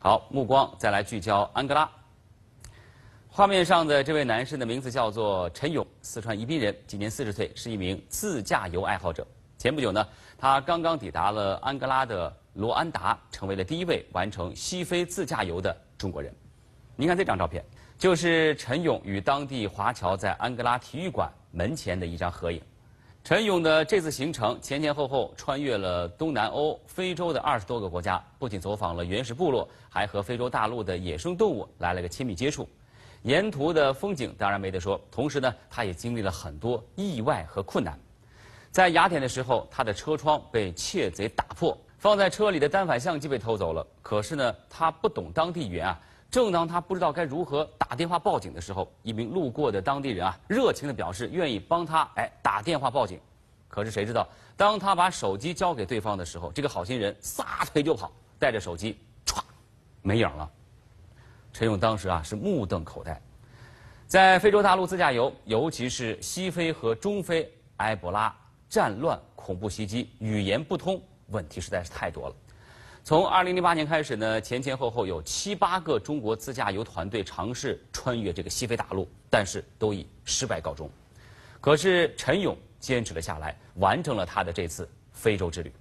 好，目光再来聚焦安哥拉。画面上的这位男士的名字叫做陈勇，四川宜宾人，今年四十岁，是一名自驾游爱好者。前不久呢，他刚刚抵达了安哥拉的罗安达，成为了第一位完成西非自驾游的中国人。您看这张照片，就是陈勇与当地华侨在安哥拉体育馆门前的一张合影。陈勇的这次行程前前后后穿越了东南欧、非洲的二十多个国家，不仅走访了原始部落，还和非洲大陆的野生动物来了个亲密接触。沿途的风景当然没得说，同时呢，他也经历了很多意外和困难。在雅典的时候，他的车窗被窃贼打破，放在车里的单反相机被偷走了。可是呢，他不懂当地语言啊。正当他不知道该如何打电话报警的时候，一名路过的当地人啊，热情的表示愿意帮他哎打电话报警。可是谁知道，当他把手机交给对方的时候，这个好心人撒腿就跑，带着手机歘，没影了。陈勇当时啊是目瞪口呆。在非洲大陆自驾游，尤其是西非和中非，埃博拉、战乱、恐怖袭击、语言不通，问题实在是太多了。从二零零八年开始呢，前前后后有七八个中国自驾游团队尝试穿越这个西非大陆，但是都以失败告终。可是陈勇坚持了下来，完成了他的这次非洲之旅。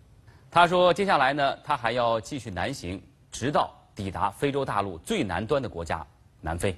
他说：“接下来呢，他还要继续南行，直到抵达非洲大陆最南端的国家南非。”